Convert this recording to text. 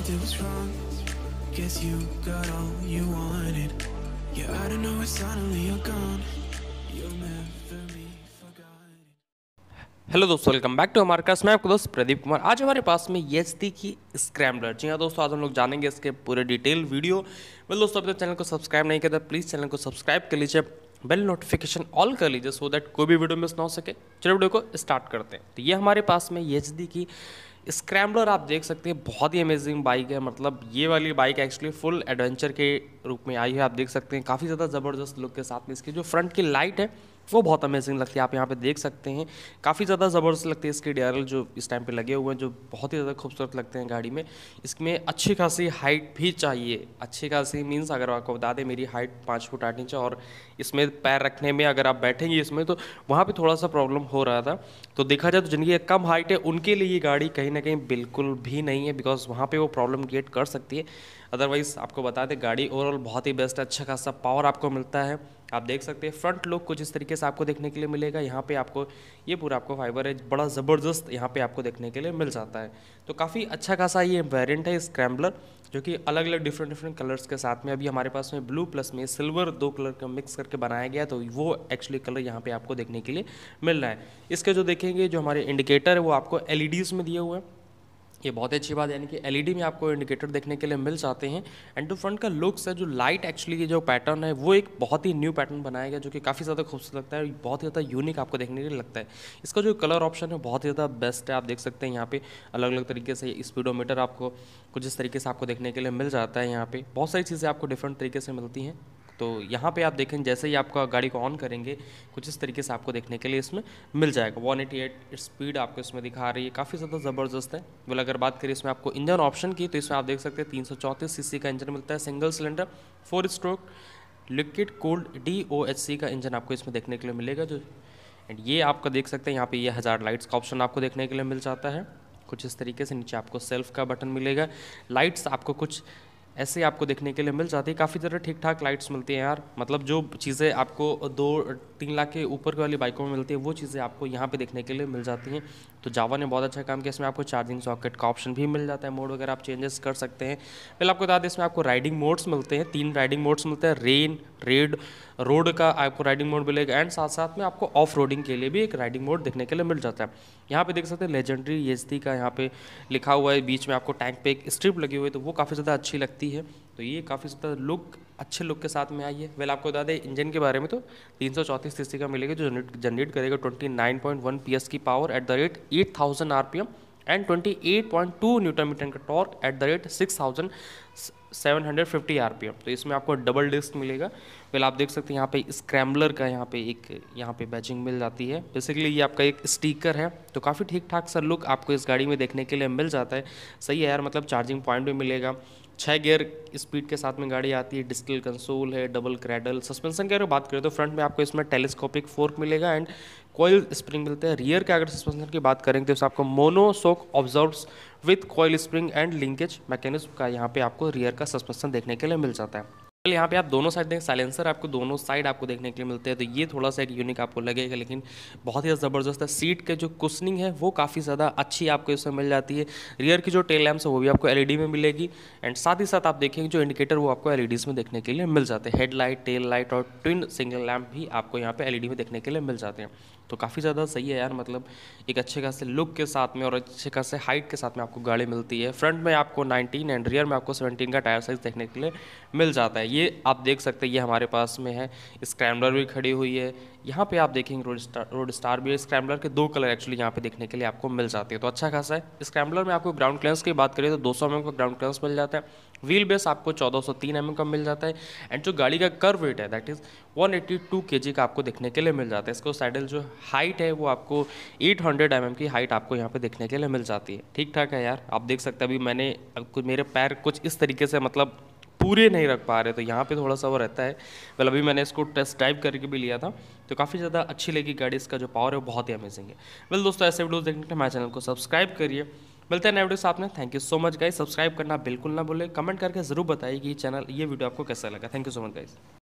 I did was wrong Guess you got all you wanted Yeah, I don't know why suddenly you're gone You'll never be hello दोस्तों welcome back to हमारे class मैं आपका दोस्त प्रदीप कुमार आज हमारे पास में येस्ती की स्क्रैम्बलर जी हाँ दोस्तों आज हम लोग जानेंगे इसके पूरे डिटेल वीडियो वेल दोस्तों अभी तक चैनल को सब्सक्राइब नहीं किया था प्लीज़ चैनल को सब्सक्राइब कर लीजिए बेल नोटिफिकेशन ऑल कर लीजिए सो दैट कोई भी वीडियो मिस ना हो सके चलो वीडियो को स्टार्ट करते हैं तो ये हमारे पास में ये की स्क्रैम्बलर आप देख सकते हैं बहुत ही अमेजिंग बाइक है मतलब ये वाली बाइक एक्चुअली फुल एडवेंचर के रूप में आई है आप देख सकते हैं काफ़ी ज़्यादा ज़बरदस्त लुक के साथ में इसकी जो फ्रंट की लाइट है वो बहुत अमेजिंग लगती है आप यहाँ पे देख सकते हैं काफ़ी ज़्यादा ज़बरदस्त लगती है इसके डी जो इस टाइम पे लगे हुए हैं जो बहुत ही ज़्यादा खूबसूरत लगते हैं गाड़ी में इसमें अच्छी खासी हाइट भी चाहिए अच्छी खासी मीन्स अगर आपको बता दें मेरी हाइट पाँच फुट आठ इंच और इसमें पैर रखने में अगर आप बैठेंगे इसमें तो वहाँ पर थोड़ा सा प्रॉब्लम हो रहा था तो देखा जाए तो जिनकी कम हाइट है उनके लिए ये गाड़ी कहीं कहीं ना कहीं बिल्कुल भी नहीं है बिकॉज वहाँ पे वो प्रॉब्लम क्रिएट कर सकती है अदरवाइज़ आपको बता दें गाड़ी ओवरऑल बहुत ही बेस्ट अच्छा खासा पावर आपको मिलता है आप देख सकते हैं फ्रंट लुक कुछ इस तरीके से आपको देखने के लिए मिलेगा यहाँ पे आपको ये पूरा आपको फाइबर है बड़ा ज़बरदस्त यहाँ पे आपको देखने के लिए मिल जाता है तो काफ़ी अच्छा खासा ये वेरियंट है स्क्रैम्बलर जो कि अलग अलग डिफरेंट डिफरेंट कलर्स के साथ में अभी हमारे पास में ब्लू प्लस में सिल्वर दो कलर का मिक्स करके बनाया गया तो वो एक्चुअली कलर यहाँ पे आपको देखने के लिए मिल रहा है इसके जो देखेंगे जो हमारे इंडिकेटर है वो आपको एल में दिए हुए हैं ये बहुत अच्छी बात यानी कि एलईडी e में आपको इंडिकेटर देखने के लिए मिल जाते हैं एंड टू फ्रंट का लुक्स है जो लाइट एक्चुअली जो पैटर्न है वो एक बहुत ही न्यू पैटर्न बनाया गया जो कि काफ़ी ज़्यादा खूबसूरत लगता है बहुत ही ज़्यादा यूनिक आपको देखने के लिए लगता है इसका जो कलर ऑप्शन है बहुत ही ज़्यादा बेस्ट है आप देख सकते हैं यहाँ पे अलग अलग तरीके से स्पीडोमीटर आपको कुछ इस तरीके से आपको देखने के लिए मिल जाता है यहाँ पे बहुत सारी चीज़ें आपको डिफरेंट तरीके से मिलती हैं तो यहाँ पे आप देखें जैसे ही आपका गाड़ी को ऑन करेंगे कुछ इस तरीके से आपको देखने के लिए इसमें मिल जाएगा 188 स्पीड आपको इसमें दिखा रही है काफ़ी ज़्यादा ज़बरदस्त है वो अगर बात करें इसमें आपको इंजन ऑप्शन की तो इसमें आप देख सकते हैं तीन सौ का इंजन मिलता है single cylinder four stroke liquid cooled का इंजन आपको इसमें देखने के लिए मिलेगा जो एंड ये आपका देख सकते हैं यहाँ पे ये हज़ार लाइट्स का ऑप्शन आपको देखने के लिए मिल जाता है कुछ इस तरीके से नीचे आपको सेल्फ का बटन मिलेगा लाइट्स आपको कुछ ऐसे आपको देखने के लिए मिल जाती है काफ़ी ज़्यादा ठीक ठाक लाइट्स मिलती हैं यार मतलब जो चीज़ें आपको दो तीन लाख के ऊपर वाली बाइकों में मिलती है वो चीज़ें आपको यहाँ पे देखने के लिए मिल जाती हैं तो जावा ने बहुत अच्छा काम किया इसमें आपको चार्जिंग सॉकेट का ऑप्शन भी मिल जाता है मोड वगैरह आप चेंजेस कर सकते हैं पहले आपको बता दें इसमें आपको राइडिंग मोड्स मिलते हैं तीन राइडिंग मोड्स मिलते हैं रेन रेड रोड का आपको राइडिंग मोड मिलेगा एंड साथ साथ में आपको ऑफ रोडिंग के लिए भी एक राइडिंग मोड देखने के लिए मिल जाता है यहाँ पे देख सकते हैं लेजेंडरी एस का यहाँ पे लिखा हुआ है बीच में आपको टैंक पे एक स्ट्रिप लगी हुई है तो वो काफ़ी ज़्यादा अच्छी लगती है गई है तो ये काफ़ी ज़्यादा लुक अच्छे लुक के साथ में आई है वेल आपको बता दें इंजन के बारे में तो तीन सौ चौंतीस सीसी का मिलेगा जो जनरेट करेगा twenty nine point one P S की power at the rate eight thousand R P M and twenty eight point two newton metre का torque at the rate six thousand seven hundred fifty R P M तो इसमें आपको double disc मिलेगा well आप देख सकते हैं यहाँ पे स्क्रैम्बलर का यहाँ पे एक यहाँ पे बैचिंग मिल जाती है बेसिकली ये आपका एक स्टीकर है तो काफ़ी ठीक ठाक सा लुक आपको इस गाड़ी में देखने के लिए मिल जाता है सही है यार मतलब चार्जिंग पॉइंट भी मिलेगा छः गियर स्पीड के साथ में गाड़ी आती है डिस्टल कंसोल है डबल क्रैडल सस्पेंशन की अगर बात करें तो फ्रंट में आपको इसमें टेलीस्कोपिक फोर्क मिलेगा एंड कोयल स्प्रिंग मिलते हैं रियर के अगर सस्पेंशन की बात करेंगे तो इसमें आपको monoshock absorber with coil spring and linkage mechanism का यहाँ पे आपको रियर का सस्पेंशन देखने के लिए मिल जाता है यहाँ पे आप दोनों साइड देखें साइलेंसर आपको दोनों साइड आपको देखने के लिए मिलते हैं तो ये थोड़ा सा एक यूनिक आपको लगेगा लेकिन बहुत ही ज़बरदस्त है सीट के जो कुशनिंग है वो काफ़ी ज़्यादा अच्छी आपको इसमें मिल जाती है रियर की जो टेल लैम्प्स है वो भी आपको एलईडी में मिलेगी एंड साथ ही साथ आप देखेंगे जो इंडिकेटर वो आपको एल में देखने के लिए मिल जाते हैं हेडलाइट टेल लाइट और ट्विन सिंगल लैम्प भी आपको यहाँ पर एल में देखने के लिए मिल जाते हैं तो काफ़ी ज़्यादा सही है यार मतलब एक अच्छे खासे लुक के साथ में और अच्छे खासे हाइट के साथ में आपको गाड़ी मिलती है फ्रंट में आपको 19 एंड रियर में आपको 17 का टायर साइज़ देखने के लिए मिल जाता है ये आप देख सकते हैं ये हमारे पास में है स्क्रैम्बलर भी खड़ी हुई है यहाँ पे आप देखेंगे रोड स्टार रोड स्टार भी स्क्रैम्बलर के दो कलर एक्चुअली यहाँ पे देखने के लिए आपको मिल जाते हैं तो अच्छा खासा है स्क्रैम्बलर में आपको ग्राउंड क्लियरेंस की बात करें तो 200 सौ mm का ग्राउंड क्लियरेंस मिल जाता है व्हील बेस आपको 1403 सौ mm का मिल जाता है एंड जो गाड़ी का कर्व वेट है दैट इज़ 182 एट्टी का आपको देखने के लिए मिल जाता है इसको साइडल जो हाइट है वो आपको 800 हंड्रेड mm की हाइट आपको यहाँ पे देखने के लिए मिल जाती है ठीक ठाक है यार आप देख सकते हैं अभी मैंने मेरे पैर कुछ इस तरीके से मतलब पूरे नहीं रख पा रहे तो यहाँ पे थोड़ा सा वो रहता है वेल अभी मैंने इसको टेस्ट ड्राइव करके भी लिया था तो काफ़ी ज़्यादा अच्छी लगी गाड़ी इसका जो पावर है वो बहुत ही अमेजिंग है वेल दोस्तों ऐसे वीडियोज़ देखने के लिए हमारे चैनल को सब्सक्राइब करिए मिलते हैं नए वीडियो साथ में thank you so much guys subscribe करना बिल्कुल ना बोले कमेंट करके ज़रूर बताइए कि चैनल ये वीडियो आपको कैसा लगा thank you so much guys